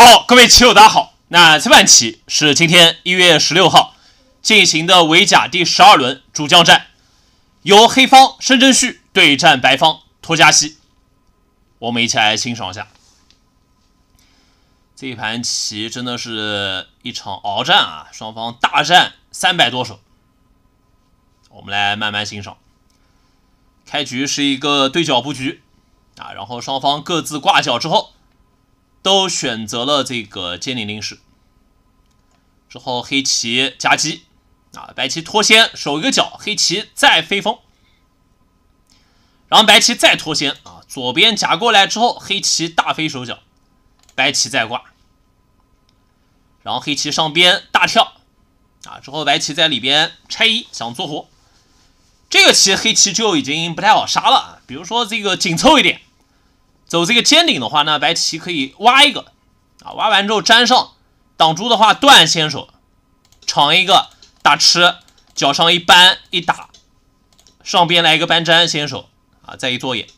好，各位棋友，大家好。那这盘棋是今天一月十六号进行的围甲第十二轮主将战，由黑方申真谞对战白方托加西。我们一起来欣赏一下，这一盘棋真的是一场鏖战啊！双方大战三百多手。我们来慢慢欣赏。开局是一个对角布局啊，然后双方各自挂角之后。都选择了这个尖顶临式，之后黑棋夹击啊，白棋脱先守一个角，黑棋再飞风，然后白棋再脱先啊，左边夹过来之后，黑棋大飞手脚，白棋再挂，然后黑棋上边大跳啊，之后白棋在里边拆一想做活，这个棋黑棋就已经不太好杀了，比如说这个紧凑一点。走这个尖顶的话呢，白棋可以挖一个啊，挖完之后粘上，挡住的话断先手，长一个打吃，脚上一扳一打，上边来一个扳粘先手啊，再一做眼，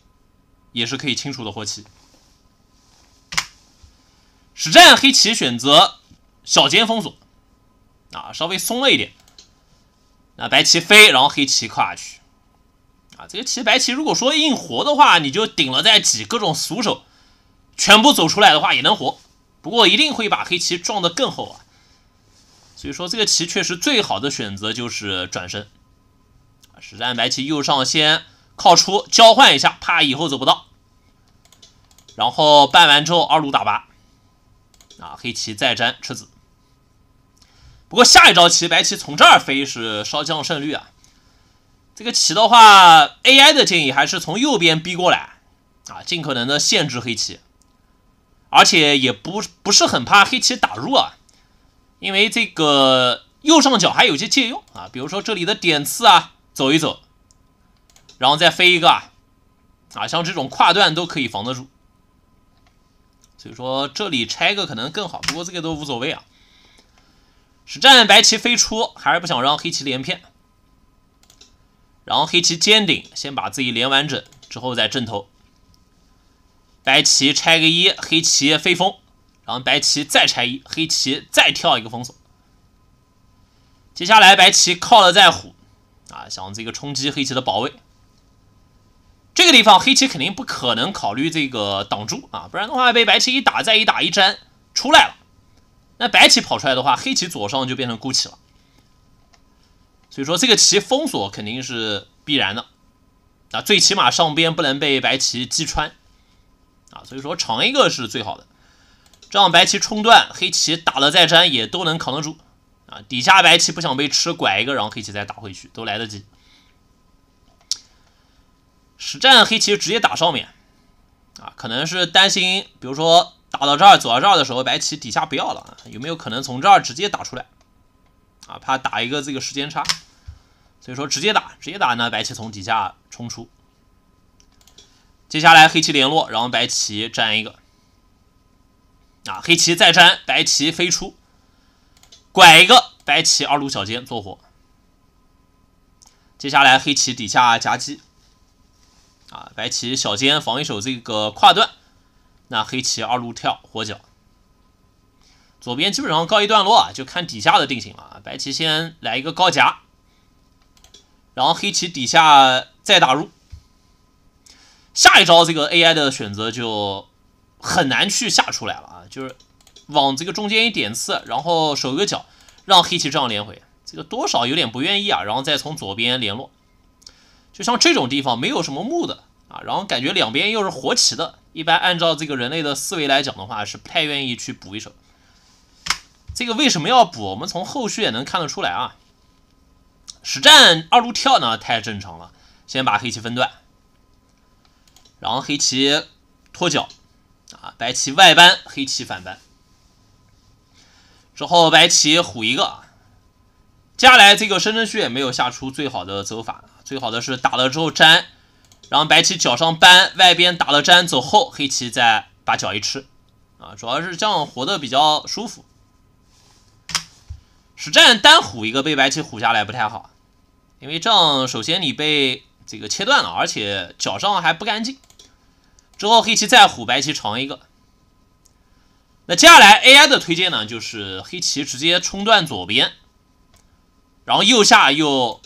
也是可以清除的活棋。实战黑棋选择小尖封锁啊，稍微松了一点，那白棋飞，然后黑棋跨下去。啊，这个棋白棋如果说硬活的话，你就顶了再挤各种俗手，全部走出来的话也能活，不过一定会把黑棋撞得更厚啊。所以说这个棋确实最好的选择就是转身，实战白棋右上先靠出交换一下，怕以后走不到，然后办完之后二路打八，啊黑棋再粘吃子。不过下一招棋白棋从这儿飞是稍降胜率啊。这个棋的话，AI 的建议还是从右边逼过来啊，尽可能的限制黑棋，而且也不不是很怕黑棋打入啊，因为这个右上角还有些借用啊，比如说这里的点刺啊，走一走，然后再飞一个啊，啊，像这种跨段都可以防得住，所以说这里拆个可能更好，不过这个都无所谓啊。实战白棋飞出，还是不想让黑棋连片。然后黑棋尖顶，先把自己连完整，之后再正头。白棋拆个一，黑棋飞封，然后白棋再拆一，黑棋再跳一个封锁。接下来白棋靠了再虎，啊，想这个冲击黑棋的保卫。这个地方黑棋肯定不可能考虑这个挡住啊，不然的话被白棋一打再一打一粘出来了。那白棋跑出来的话，黑棋左上就变成孤棋了。所以说这个棋封锁肯定是必然的，啊，最起码上边不能被白棋击穿，啊，所以说长一个是最好的，这样白棋冲断，黑棋打了再粘也都能扛得住，啊，底下白棋不想被吃拐一个，然后黑棋再打回去都来得及。实战黑棋直接打上面，啊，可能是担心，比如说打到这儿走到这儿的时候，白棋底下不要了，有没有可能从这儿直接打出来？啊，怕打一个这个时间差，所以说直接打，直接打呢。白棋从底下冲出，接下来黑棋联络，然后白棋粘一个。啊，黑棋再粘，白棋飞出，拐一个，白棋二路小尖做活。接下来黑棋底下夹击，啊，白棋小尖防一手这个跨断，那黑棋二路跳活角。左边基本上告一段落啊，就看底下的定型了。白棋先来一个高夹，然后黑棋底下再打入。下一招这个 AI 的选择就很难去下出来了啊，就是往这个中间一点刺，然后守一个角，让黑棋这样连回，这个多少有点不愿意啊。然后再从左边联络，就像这种地方没有什么木的啊，然后感觉两边又是活棋的，一般按照这个人类的思维来讲的话，是不太愿意去补一手。这个为什么要补？我们从后续也能看得出来啊。实战二路跳呢太正常了，先把黑棋分段，然后黑棋脱角，啊，白棋外扳，黑棋反扳，之后白棋虎一个。接下来这个升区也没有下出最好的走法，最好的是打了之后粘，然后白棋角上扳，外边打了粘走后，黑棋再把角一吃，啊，主要是这样活得比较舒服。实战单虎一个被白棋虎下来不太好，因为这样首先你被这个切断了，而且脚上还不干净。之后黑棋再虎，白棋长一个。那接下来 AI 的推荐呢，就是黑棋直接冲断左边，然后右下又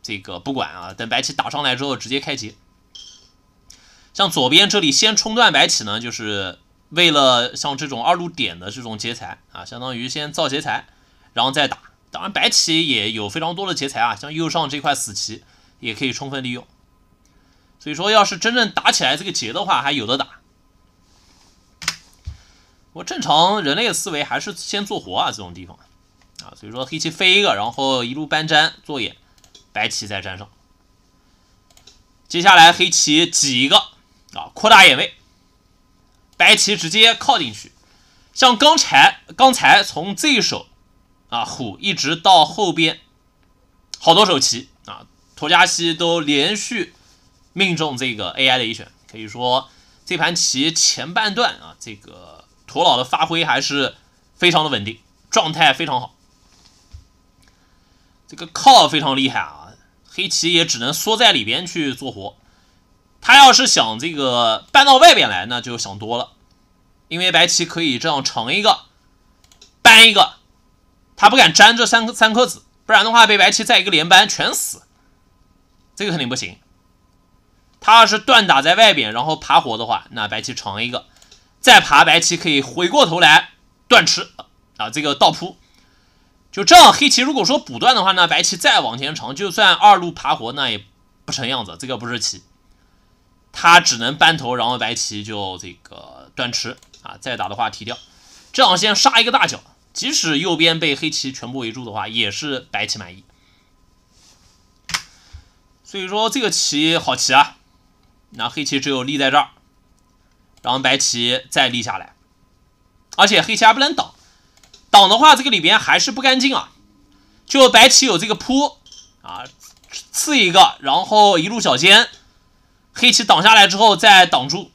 这个不管啊，等白棋打上来之后直接开劫。像左边这里先冲断白棋呢，就是为了像这种二路点的这种劫财啊，相当于先造劫财。然后再打，当然白棋也有非常多的劫材啊，像右上这块死棋也可以充分利用。所以说，要是真正打起来这个劫的话，还有的打。我正常人类的思维还是先做活啊，这种地方啊，所以说黑棋飞一个，然后一路搬粘做眼，白棋再粘上。接下来黑棋挤一个啊，扩大眼位，白棋直接靠进去，像刚才刚才从这一手。啊，虎一直到后边，好多手棋啊，屠家西都连续命中这个 AI 的一选，可以说这盘棋前半段啊，这个陀老的发挥还是非常的稳定，状态非常好。这个靠非常厉害啊，黑棋也只能缩在里边去做活，他要是想这个搬到外边来，那就想多了，因为白棋可以这样成一个搬一个。他不敢沾这三颗三颗子，不然的话被白棋再一个连扳全死，这个肯定不行。他要是断打在外边，然后爬活的话，那白棋长一个，再爬白棋可以回过头来断吃啊，这个倒扑。就这样，黑棋如果说补断的话，那白棋再往前长，就算二路爬活那也不成样子，这个不是棋。他只能扳头，然后白棋就这个断吃啊，再打的话提掉，这样先杀一个大角。即使右边被黑棋全部围住的话，也是白棋满意。所以说这个棋好棋啊，那黑棋只有立在这儿，然后白棋再立下来，而且黑棋还不能挡，挡的话这个里边还是不干净啊。就白棋有这个扑啊，刺一个，然后一路小尖，黑棋挡下来之后再挡住，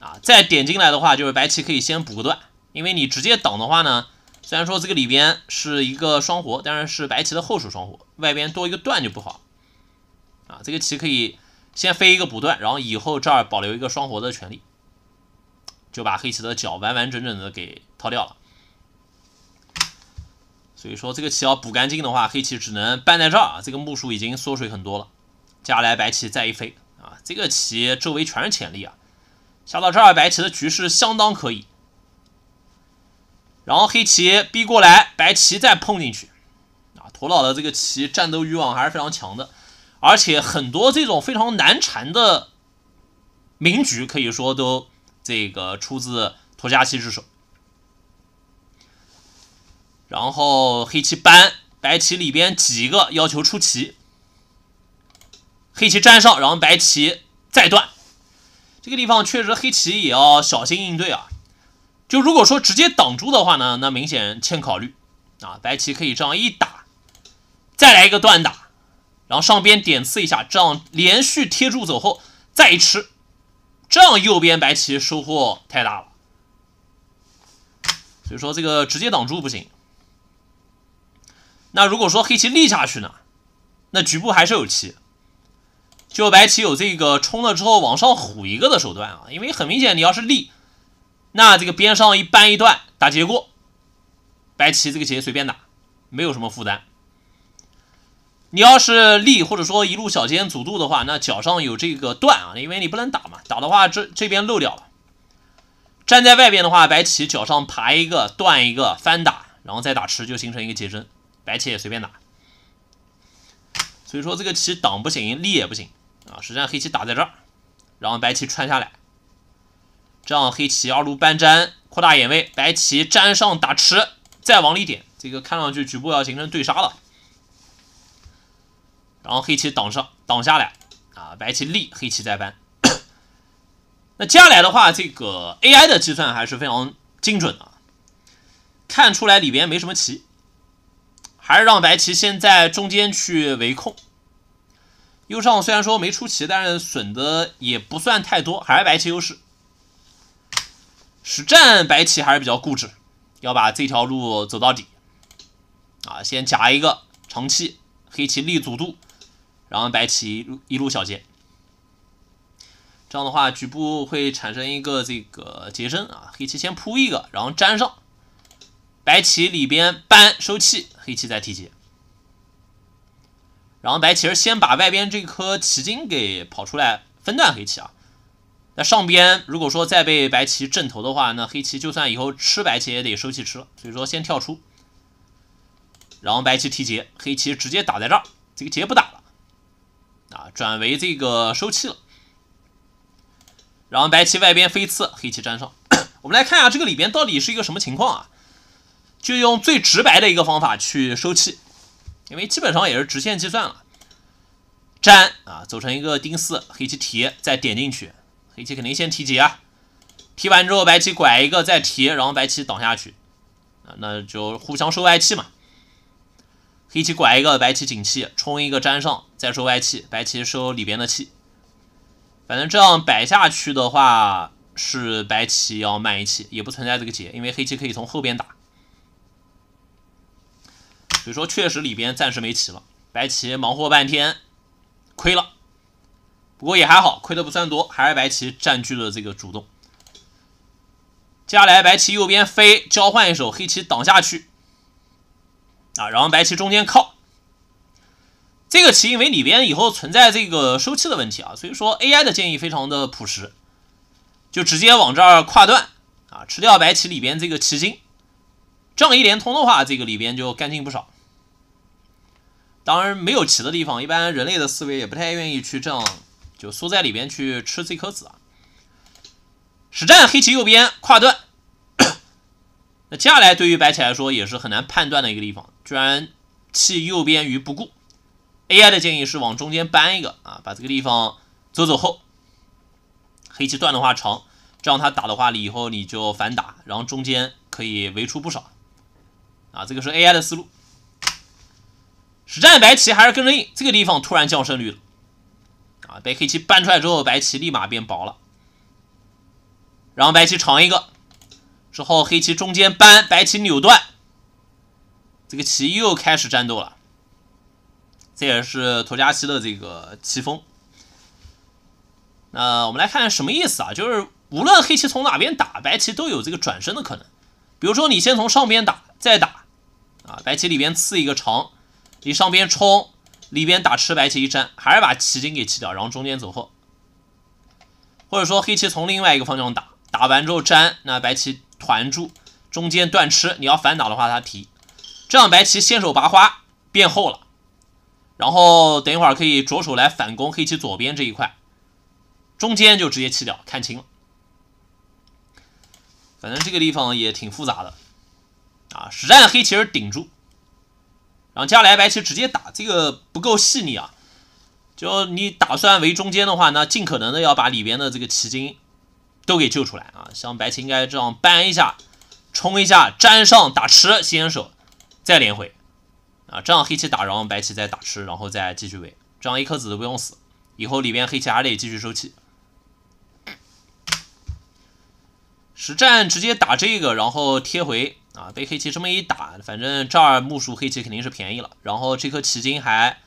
啊，再点进来的话就是白棋可以先补个段。因为你直接挡的话呢，虽然说这个里边是一个双活，但是是白棋的后手双活，外边多一个断就不好啊。这个棋可以先飞一个补断，然后以后这儿保留一个双活的权利，就把黑棋的脚完完整整的给掏掉了。所以说这个棋要补干净的话，黑棋只能搬在这儿。这个目数已经缩水很多了，加来白棋再一飞啊，这个棋周围全是潜力啊。下到这儿，白棋的局势相当可以。然后黑棋逼过来，白棋再碰进去，啊，陀老的这个棋战斗欲望还是非常强的，而且很多这种非常难缠的名局，可以说都这个出自陀家棋之手。然后黑棋搬，白棋里边几个要求出棋，黑棋占上，然后白棋再断。这个地方确实黑棋也要小心应对啊。就如果说直接挡住的话呢，那明显欠考虑啊！白棋可以这样一打，再来一个断打，然后上边点刺一下，这样连续贴住走后再一吃，这样右边白棋收获太大了。所以说这个直接挡住不行。那如果说黑棋立下去呢，那局部还是有棋，就白棋有这个冲了之后往上虎一个的手段啊，因为很明显你要是立。那这个边上一扳一段，打结过，白棋这个劫随便打，没有什么负担。你要是立或者说一路小尖阻度的话，那脚上有这个断啊，因为你不能打嘛，打的话这这边漏掉了。站在外边的话，白棋脚上爬一个断一个翻打，然后再打吃就形成一个劫争，白棋也随便打。所以说这个棋挡不行，立也不行啊。实际上黑棋打在这儿，然后白棋穿下来。这样黑棋二路搬粘，扩大眼位；白棋粘上打吃，再往里点。这个看上去局部要形成对杀了。然后黑棋挡上挡下来，啊，白棋立，黑棋再扳。那接下来的话，这个 AI 的计算还是非常精准的，看出来里边没什么棋，还是让白棋先在中间去围控。右上虽然说没出棋，但是损的也不算太多，还是白棋优势。实战白棋还是比较固执，要把这条路走到底，啊，先夹一个长气，黑棋立足度，然后白棋一路小劫，这样的话局部会产生一个这个劫身啊。黑棋先扑一个，然后粘上，白棋里边扳收气，黑棋再提劫，然后白棋先把外边这颗棋筋给跑出来分段黑棋啊。那上边如果说再被白棋镇头的话，那黑棋就算以后吃白棋也得收气吃了。所以说先跳出，然后白棋提劫，黑棋直接打在这儿，这个劫不打了，啊，转为这个收气了。然后白棋外边飞刺，黑棋粘上。我们来看一下这个里边到底是一个什么情况啊？就用最直白的一个方法去收气，因为基本上也是直线计算了。粘啊，走成一个丁四，黑棋提再点进去。黑棋肯定先提劫，啊，提完之后白棋拐一个再提，然后白棋挡下去，啊，那就互相收外气嘛。黑棋拐一个，白棋紧气冲一个粘上，再收外气，白棋收里边的气。反正这样摆下去的话，是白棋要慢一气，也不存在这个劫，因为黑棋可以从后边打。所以说，确实里边暂时没棋了，白棋忙活半天，亏了。不过也还好，亏的不算多，还是白棋占据了这个主动。接下来白棋右边飞，交换一手，黑棋挡下去，啊，然后白棋中间靠。这个棋因为里边以后存在这个收气的问题啊，所以说 AI 的建议非常的朴实，就直接往这儿跨断啊，吃掉白棋里边这个棋筋，这样一连通的话，这个里边就干净不少。当然没有棋的地方，一般人类的思维也不太愿意去这样。就缩在里边去吃这颗子啊！实战黑棋右边跨断，那接下来对于白棋来说也是很难判断的一个地方，居然弃右边于不顾。AI 的建议是往中间搬一个啊，把这个地方走走后，黑棋断的话长，这样他打的话，你以后你就反打，然后中间可以围出不少啊。这个是 AI 的思路。实战白棋还是跟着硬，这个地方突然降胜率了。啊！被黑棋搬出来之后，白棋立马变薄了。然后白棋长一个之后，黑棋中间搬，白棋扭断，这个棋又开始战斗了。这也是托加西的这个棋风。那我们来看什么意思啊？就是无论黑棋从哪边打，白棋都有这个转身的可能。比如说，你先从上边打，再打啊，白棋里边刺一个长，你上边冲。里边打吃白棋一粘，还是把棋筋给弃掉，然后中间走后，或者说黑棋从另外一个方向打，打完之后粘，那白棋团住中间断吃，你要反打的话他提，这样白棋先手拔花变厚了，然后等一会儿可以着手来反攻黑棋左边这一块，中间就直接弃掉，看清了，反正这个地方也挺复杂的，啊，实战黑棋是顶住。然后接下来白棋直接打这个不够细腻啊！就你打算围中间的话，那尽可能的要把里边的这个棋筋都给救出来啊！像白棋应该这样扳一下，冲一下，粘上打吃先手，再连回啊！这样黑棋打，然后白棋再打吃，然后再继续围，这样一颗子都不用死。以后里边黑棋还得继续收气。实战直接打这个，然后贴回。啊！被黑棋这么一打，反正这儿目数黑棋肯定是便宜了。然后这颗棋筋还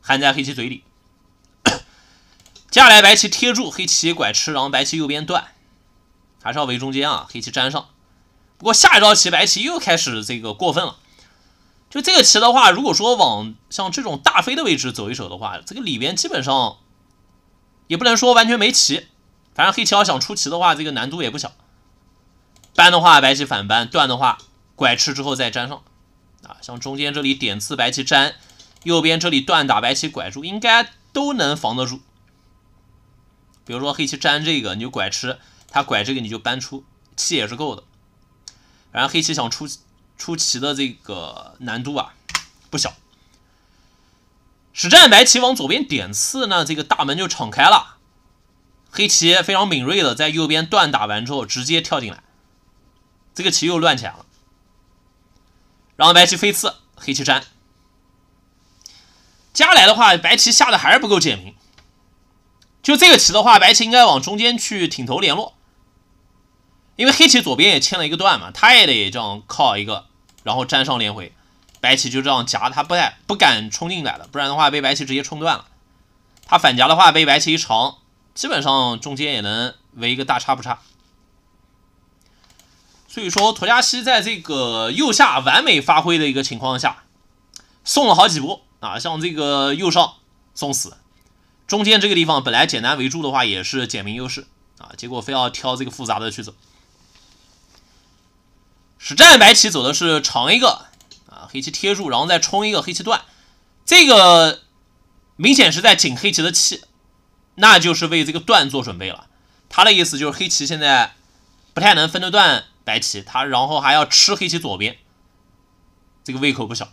含在黑棋嘴里。接下来白棋贴住，黑棋拐吃，然后白棋右边断，还是要围中间啊！黑棋粘上。不过下一招棋，白棋又开始这个过分了。就这个棋的话，如果说往像这种大飞的位置走一手的话，这个里边基本上也不能说完全没棋。反正黑棋要想出棋的话，这个难度也不小。搬的话，白棋反搬；断的话。拐吃之后再粘上，啊，像中间这里点刺白棋粘，右边这里断打白棋拐住，应该都能防得住。比如说黑棋粘这个，你就拐吃，他拐这个你就搬出，气也是够的。然后黑棋想出出棋的这个难度啊，不小。实战白棋往左边点刺呢，这个大门就敞开了。黑棋非常敏锐的在右边断打完之后直接跳进来，这个棋又乱起来了。然后白棋飞刺，黑棋粘。接下来的话，白棋下的还是不够简明。就这个棋的话，白棋应该往中间去挺头联络，因为黑棋左边也牵了一个断嘛，他也得这样靠一个，然后粘上连回。白棋就这样夹，他不太不敢冲进来了，不然的话被白棋直接冲断了。他反夹的话，被白棋一长，基本上中间也能围一个大差不差。所以说，图加西在这个右下完美发挥的一个情况下，送了好几波啊！像这个右上送死，中间这个地方本来简单围住的话也是简明优势啊，结果非要挑这个复杂的去走。实战白棋走的是长一个啊，黑棋贴住，然后再冲一个黑棋断，这个明显是在紧黑棋的气，那就是为这个断做准备了。他的意思就是黑棋现在不太能分得断。白棋他然后还要吃黑棋左边，这个胃口不小。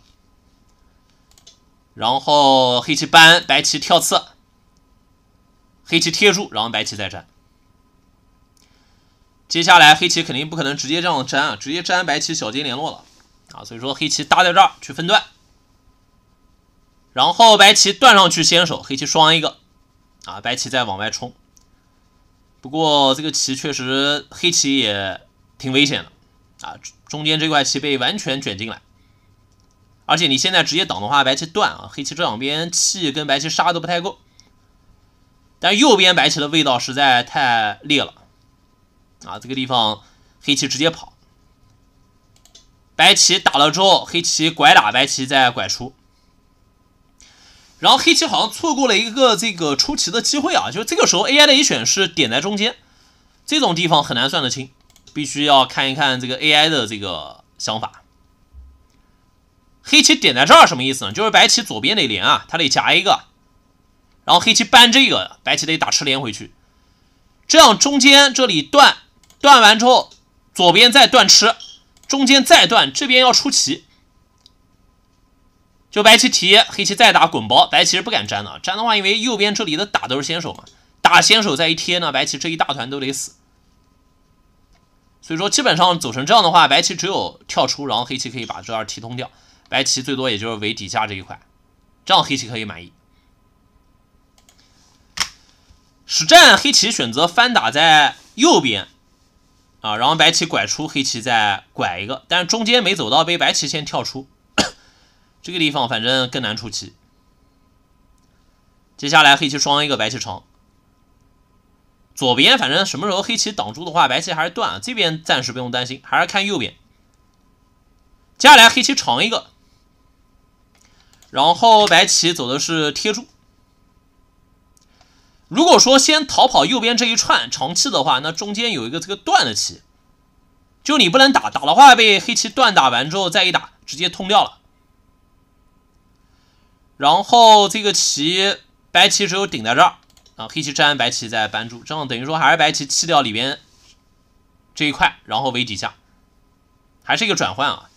然后黑棋搬，白棋跳刺，黑棋贴住，然后白棋再粘。接下来黑棋肯定不可能直接这样粘啊，直接粘白棋小金联络了啊，所以说黑棋搭在这儿去分段。然后白棋断上去先手，黑棋双一个，啊，白棋再往外冲。不过这个棋确实黑棋也。挺危险的，啊，中间这块棋被完全卷进来，而且你现在直接挡的话，白棋断啊，黑棋这两边气跟白棋杀都不太够，但右边白棋的味道实在太烈了，啊，这个地方黑棋直接跑，白棋打了之后，黑棋拐打白棋再拐出，然后黑棋好像错过了一个这个出棋的机会啊，就是这个时候 AI 的一选是点在中间，这种地方很难算得清。必须要看一看这个 AI 的这个想法。黑棋点在这儿什么意思呢？就是白棋左边得连啊，他得夹一个，然后黑棋搬这个，白棋得打吃连回去。这样中间这里断断完之后，左边再断吃，中间再断，这边要出棋，就白棋提，黑棋再打滚包，白棋是不敢粘的，粘的话因为右边这里的打都是先手嘛，打先手再一贴呢，白棋这一大团都得死。所以说，基本上走成这样的话，白棋只有跳出，然后黑棋可以把这二提通掉。白棋最多也就是围底下这一块，这样黑棋可以满意。实战黑棋选择翻打在右边，啊，然后白棋拐出，黑棋再拐一个，但是中间没走到，被白棋先跳出。这个地方反正更难出棋。接下来黑棋双一个，白棋长。左边反正什么时候黑棋挡住的话，白棋还是断。啊。这边暂时不用担心，还是看右边。接下来黑棋长一个，然后白棋走的是贴住。如果说先逃跑右边这一串长气的话，那中间有一个这个断的棋，就你不能打，打的话被黑棋断打完之后再一打，直接通掉了。然后这个棋白棋只有顶在这儿。啊，黑棋粘，白棋再扳住，这样等于说还是白棋弃掉里边这一块，然后围底下，还是一个转换啊。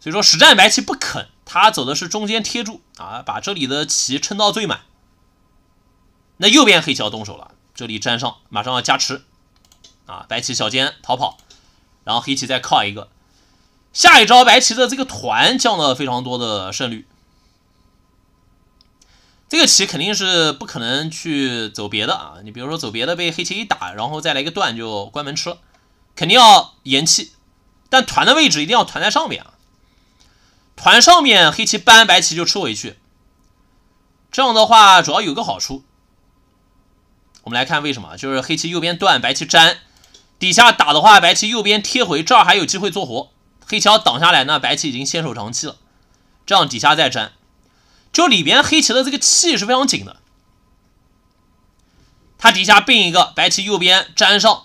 所以说实战白棋不肯，他走的是中间贴住啊，把这里的棋撑到最满。那右边黑棋要动手了，这里粘上，马上要加持啊，白棋小尖逃跑，然后黑棋再靠一个，下一招白棋的这个团降了非常多的胜率。这个棋肯定是不可能去走别的啊，你比如说走别的被黑棋一打，然后再来一个断就关门吃了，肯定要延期。但团的位置一定要团在上面啊，团上面黑棋搬白棋就吃回去。这样的话主要有个好处，我们来看为什么，就是黑棋右边断白棋粘，底下打的话白棋右边贴回这儿还有机会做活，黑棋要挡下来那白棋已经先手长气了，这样底下再粘。就里边黑棋的这个气是非常紧的，它底下并一个白棋，右边粘上，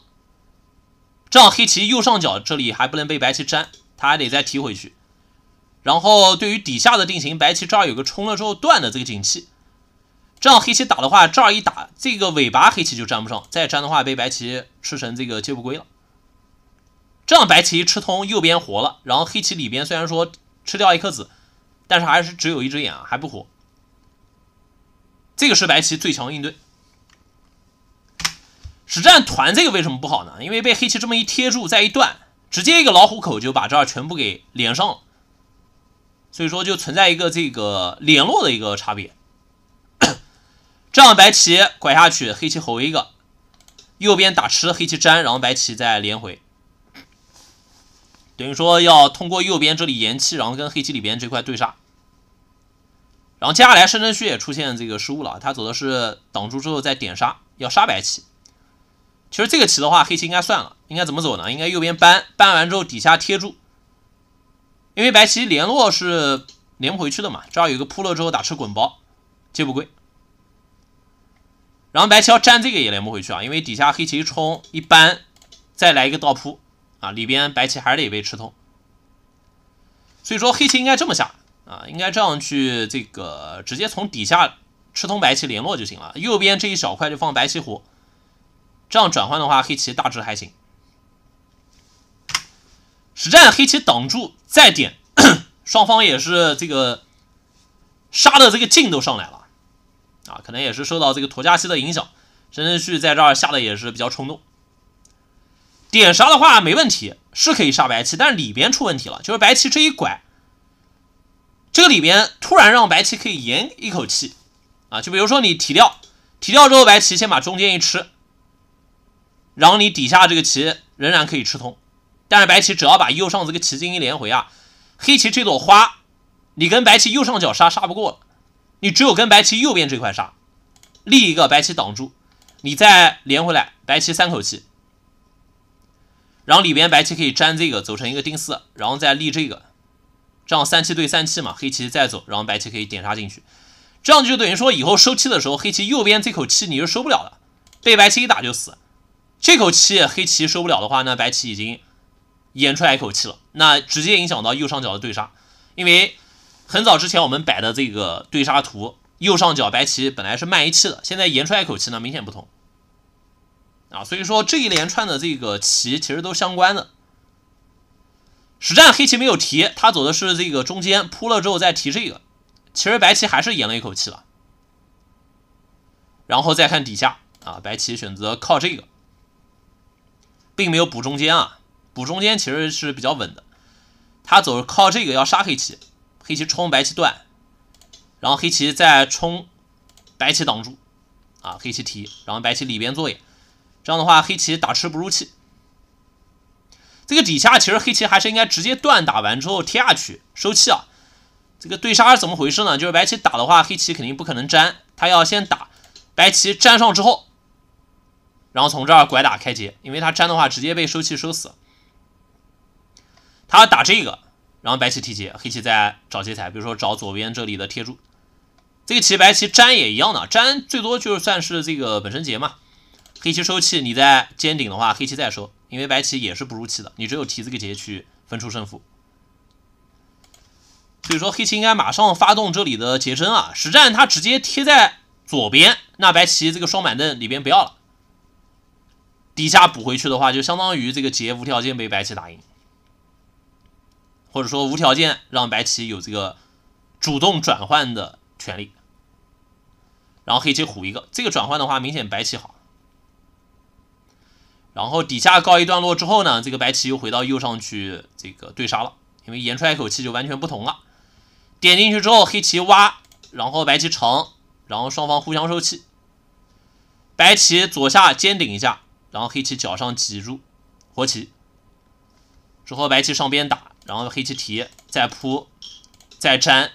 这样黑棋右上角这里还不能被白棋粘，它还得再提回去。然后对于底下的定型，白棋这儿有个冲了之后断的这个景气，这样黑棋打的话，这儿一打这个尾巴黑棋就粘不上，再粘的话被白棋吃成这个接不归了。这样白棋吃通右边活了，然后黑棋里边虽然说吃掉一颗子。但是还是只有一只眼啊，还不活。这个是白棋最强应对。实战团这个为什么不好呢？因为被黑棋这么一贴住，再一断，直接一个老虎口就把这儿全部给连上，了，所以说就存在一个这个联络的一个差别。这样白棋拐下去，黑棋侯一个，右边打吃黑棋粘，然后白棋再连回。等于说要通过右边这里延期，然后跟黑棋里边这块对杀，然后接下来深圳区也出现这个失误了，他走的是挡住之后再点杀，要杀白棋。其实这个棋的话，黑棋应该算了，应该怎么走呢？应该右边搬，搬完之后底下贴住，因为白棋联络是连不回去的嘛，这儿有个扑了之后打吃滚包，接不归。然后白棋要占这个也连不回去啊，因为底下黑棋一冲一搬，再来一个倒扑。啊，里边白棋还是得被吃通，所以说黑棋应该这么下啊，应该这样去这个直接从底下吃通白棋联络就行了。右边这一小块就放白棋活，这样转换的话，黑棋大致还行。实战黑棋挡住再点，双方也是这个杀的这个劲都上来了啊，可能也是受到这个驼加西的影响，甚至去在这儿下的也是比较冲动。点杀的话没问题，是可以杀白棋，但是里边出问题了，就是白棋这一拐，这个里边突然让白棋可以延一口气啊，就比如说你提掉，提掉之后白棋先把中间一吃，然后你底下这个棋仍然可以吃通，但是白棋只要把右上这个棋筋一连回啊，黑棋这朵花，你跟白棋右上角杀杀不过了，你只有跟白棋右边这块杀，立一个白棋挡住，你再连回来，白棋三口气。然后里边白棋可以粘这个，走成一个定式，然后再立这个，这样三七对三七嘛，黑棋再走，然后白棋可以点杀进去，这样就等于说以后收气的时候，黑棋右边这口气你是收不了的，被白棋一打就死。这口气黑棋收不了的话那白棋已经延出来一口气了，那直接影响到右上角的对杀，因为很早之前我们摆的这个对杀图，右上角白棋本来是慢一气的，现在延出来一口气呢，明显不同。啊，所以说这一连串的这个棋其实都相关的。实战黑棋没有提，他走的是这个中间铺了之后再提这个，其实白棋还是赢了一口气了。然后再看底下啊，白棋选择靠这个，并没有补中间啊，补中间其实是比较稳的。他走靠这个要杀黑棋，黑棋冲白棋断，然后黑棋再冲，白棋挡住啊，黑棋提，然后白棋里边做眼，这样的话，黑棋打吃不入气。这个底下其实黑棋还是应该直接断打完之后贴下去收气啊。这个对杀是怎么回事呢？就是白棋打的话，黑棋肯定不可能粘，他要先打白棋粘上之后，然后从这儿拐打开结，因为他粘的话直接被收气收死。他打这个，然后白棋提劫，黑棋再找劫材，比如说找左边这里的贴住。这个棋白棋粘也一样的，粘最多就算是这个本身劫嘛。黑棋收气，你在尖顶的话，黑棋再收，因为白棋也是不入气的，你只有提这个劫去分出胜负。所以说黑棋应该马上发动这里的劫身啊！实战他直接贴在左边，那白棋这个双板凳里边不要了，底下补回去的话，就相当于这个劫无条件被白棋打赢，或者说无条件让白棋有这个主动转换的权利。然后黑棋虎一个，这个转换的话明显白棋好。然后底下告一段落之后呢，这个白棋又回到右上去，这个对杀了，因为延出一口气就完全不同了。点进去之后，黑棋挖，然后白棋成，然后双方互相收气。白棋左下尖顶一下，然后黑棋角上挤住活棋，之后白棋上边打，然后黑棋提再扑再粘，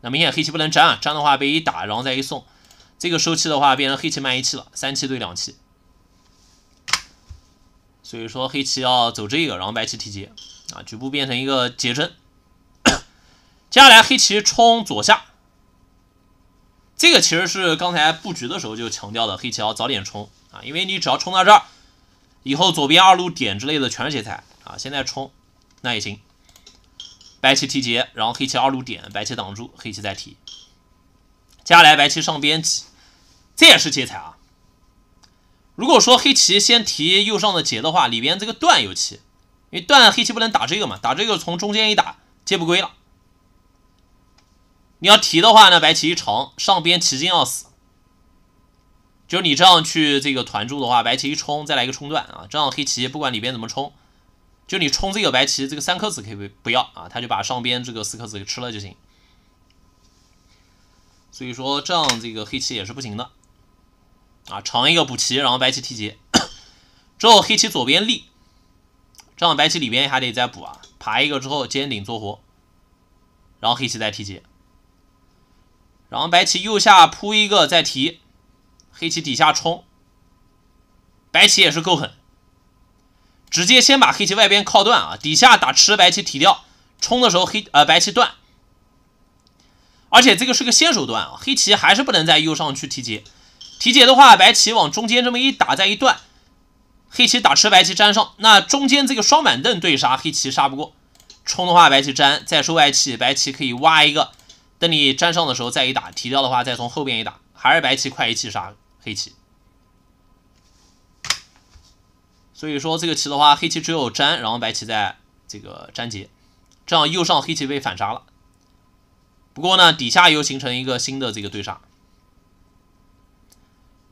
那明显黑棋不能粘啊，粘的话被一打然后再一送，这个收气的话变成黑棋慢一气了，三气对两气。所以说黑棋要走这个，然后白棋提劫，啊，局部变成一个劫争。接下来黑棋冲左下，这个其实是刚才布局的时候就强调的，黑棋要早点冲啊，因为你只要冲到这儿，以后左边二路点之类的全是劫材啊。现在冲那也行，白棋提劫，然后黑棋二路点，白棋挡住，黑棋再提。接下来白棋上边起，这也是劫材啊。如果说黑棋先提右上的劫的话，里边这个断有棋，因为断黑棋不能打这个嘛，打这个从中间一打，接不归了。你要提的话呢，白棋一长，上边棋筋要死。就你这样去这个团住的话，白棋一冲，再来一个冲断啊，这样黑棋不管里边怎么冲，就你冲这个白棋这个三颗子可以不不要啊，他就把上边这个四颗子给吃了就行。所以说这样这个黑棋也是不行的。啊，长一个补齐，然后白棋提劫，之后黑棋左边立，这样白棋里边还得再补啊，爬一个之后尖顶做活，然后黑棋再提劫，然后白棋右下铺一个再提，黑棋底下冲，白棋也是够狠，直接先把黑棋外边靠断啊，底下打吃白棋提掉，冲的时候黑呃白棋断，而且这个是个先手断啊，黑棋还是不能在右上去提劫。提解的话，白棋往中间这么一打，再一断，黑棋打吃，白棋粘上。那中间这个双板凳对杀，黑棋杀不过。冲的话，白棋粘，再收外气，白棋可以挖一个。等你粘上的时候再一打，提掉的话再从后边一打，还是白棋快一气杀黑棋。所以说这个棋的话，黑棋只有粘，然后白棋在这个粘结，这样右上黑棋被反杀了。不过呢，底下又形成一个新的这个对杀。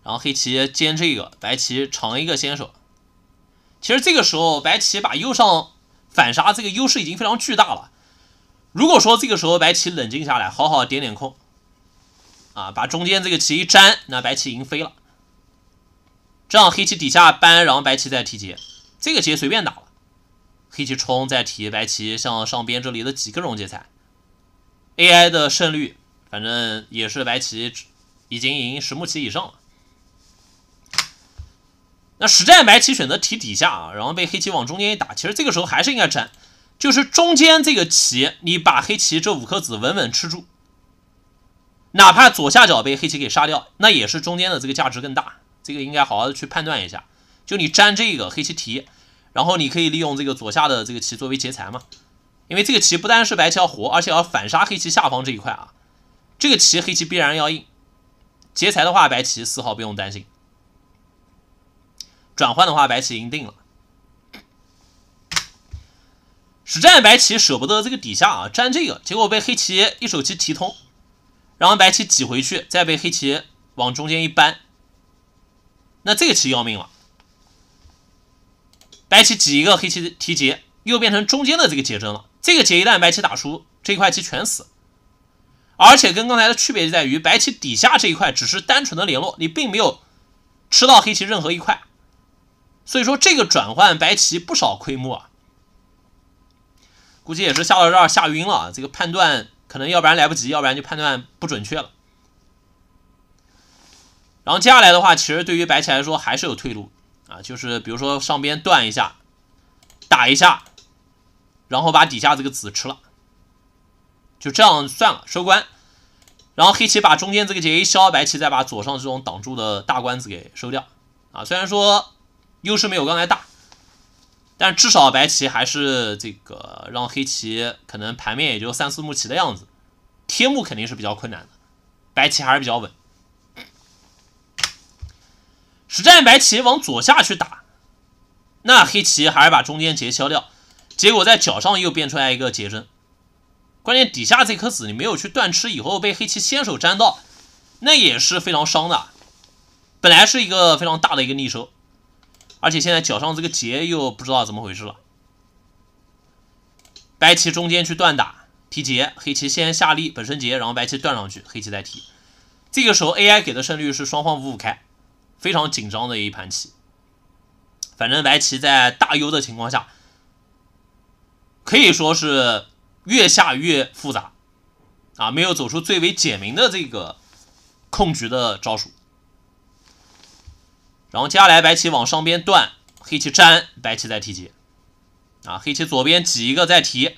然后黑棋尖这个，白棋长一个先手。其实这个时候白棋把右上反杀这个优势已经非常巨大了。如果说这个时候白棋冷静下来，好好点点空，啊，把中间这个棋一粘，那白棋已经飞了。这样黑棋底下搬，然后白棋再提劫，这个劫随便打了。黑棋冲再提，白棋向上边这里的几个溶解材 a i 的胜率反正也是白棋已经赢十目棋以上了。那实战白棋选择提底下啊，然后被黑棋往中间一打，其实这个时候还是应该粘，就是中间这个棋，你把黑棋这五颗子稳稳吃住，哪怕左下角被黑棋给杀掉，那也是中间的这个价值更大，这个应该好好的去判断一下。就你粘这个黑棋提，然后你可以利用这个左下的这个棋作为劫材嘛，因为这个棋不单是白棋要活，而且要反杀黑棋下方这一块啊，这个棋黑棋必然要硬，劫材的话白棋丝毫不用担心。转换的话，白棋赢定了。实战白棋舍不得这个底下啊，粘这个，结果被黑棋一手棋提通，然后白棋挤回去，再被黑棋往中间一搬，那这个棋要命了。白棋挤一个黑棋提劫，又变成中间的这个劫争了。这个劫一旦白棋打输，这一块棋全死。而且跟刚才的区别就在于，白棋底下这一块只是单纯的联络，你并没有吃到黑棋任何一块。所以说这个转换白棋不少亏目啊，估计也是下到这儿吓晕了这个判断可能要不然来不及，要不然就判断不准确了。然后接下来的话，其实对于白棋来说还是有退路啊，就是比如说上边断一下，打一下，然后把底下这个子吃了，就这样算了收官。然后黑棋把中间这个劫一消，白棋再把左上这种挡住的大官子给收掉啊。虽然说。优势没有刚才大，但至少白棋还是这个让黑棋可能盘面也就三四目棋的样子，贴目肯定是比较困难的，白棋还是比较稳。实战白棋往左下去打，那黑棋还是把中间劫消掉，结果在角上又变出来一个劫针。关键底下这颗子你没有去断吃，以后被黑棋先手粘到，那也是非常伤的。本来是一个非常大的一个逆收。而且现在脚上这个结又不知道怎么回事了。白棋中间去断打提结，黑棋先下力本身结，然后白棋断上去，黑棋再提。这个时候 AI 给的胜率是双方五五开，非常紧张的一盘棋。反正白棋在大优的情况下，可以说是越下越复杂，啊，没有走出最为简明的这个控局的招数。然后接下来，白棋往上边断，黑棋粘，白棋再提子。啊，黑棋左边挤一个再提，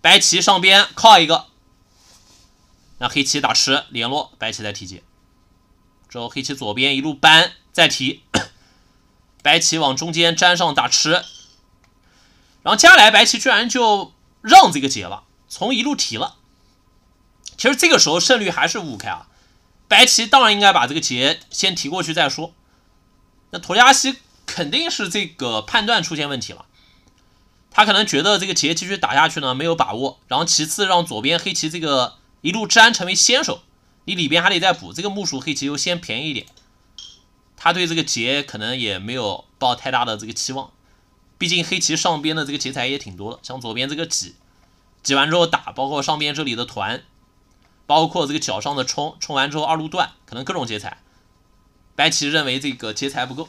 白棋上边靠一个，那黑棋打吃联络，白棋再提子。之后黑棋左边一路搬再提，白棋往中间粘上打吃。然后接下来，白棋居然就让这个劫了，从一路提了。其实这个时候胜率还是五开啊，白棋当然应该把这个劫先提过去再说。那屠家西肯定是这个判断出现问题了，他可能觉得这个劫继续打下去呢没有把握，然后其次让左边黑棋这个一路粘成为先手，你里边还得再补这个木薯黑棋又先便宜一点，他对这个劫可能也没有抱太大的这个期望，毕竟黑棋上边的这个劫材也挺多的，像左边这个挤挤完之后打，包括上边这里的团，包括这个脚上的冲冲完之后二路断，可能各种劫材。白棋认为这个劫材不够，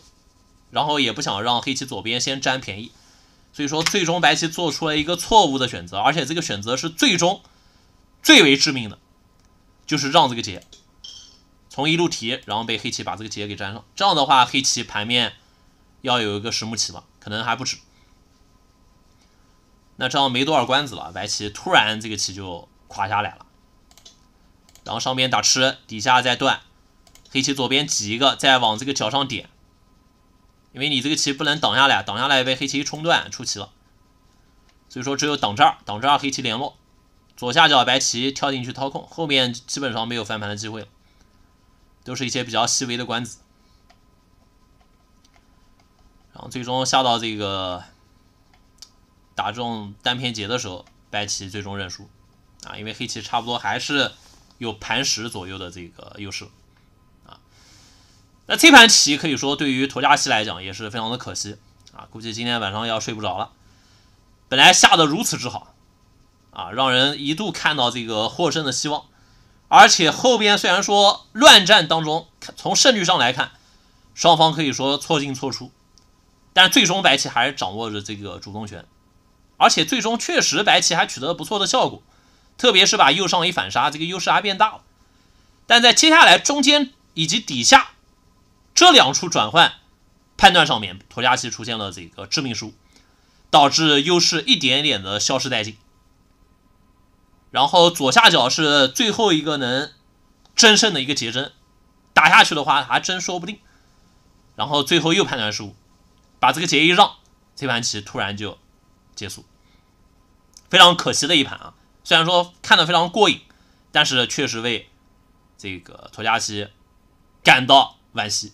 然后也不想让黑棋左边先占便宜，所以说最终白棋做出了一个错误的选择，而且这个选择是最终最为致命的，就是让这个劫从一路提，然后被黑棋把这个劫给粘上。这样的话，黑棋盘面要有一个十目棋嘛，可能还不止。那这样没多少关子了，白棋突然这个棋就垮下来了，然后上面打吃，底下再断。黑棋左边挤一个，再往这个角上点，因为你这个棋不能挡下来，挡下来被黑棋冲断，出棋了。所以说只有挡这儿，挡这儿黑棋联络，左下角白棋跳进去掏空，后面基本上没有翻盘的机会，了，都是一些比较细微的关子。然后最终下到这个打中单片劫的时候，白棋最终认输，啊，因为黑棋差不多还是有盘石左右的这个优势。那这盘棋可以说对于陀嘉西来讲也是非常的可惜啊！估计今天晚上要睡不着了。本来下的如此之好啊，让人一度看到这个获胜的希望。而且后边虽然说乱战当中，从胜率上来看，双方可以说错进错出，但最终白棋还是掌握着这个主动权。而且最终确实白棋还取得了不错的效果，特别是把右上一反杀，这个优势还变大了。但在接下来中间以及底下。这两处转换判断上面，屠家琪出现了这个致命失误，导致优势一点点的消失殆尽。然后左下角是最后一个能争胜的一个结针，打下去的话还真说不定。然后最后又判断失误，把这个结一让，这盘棋突然就结束，非常可惜的一盘啊！虽然说看的非常过瘾，但是确实为这个屠家琪感到惋惜。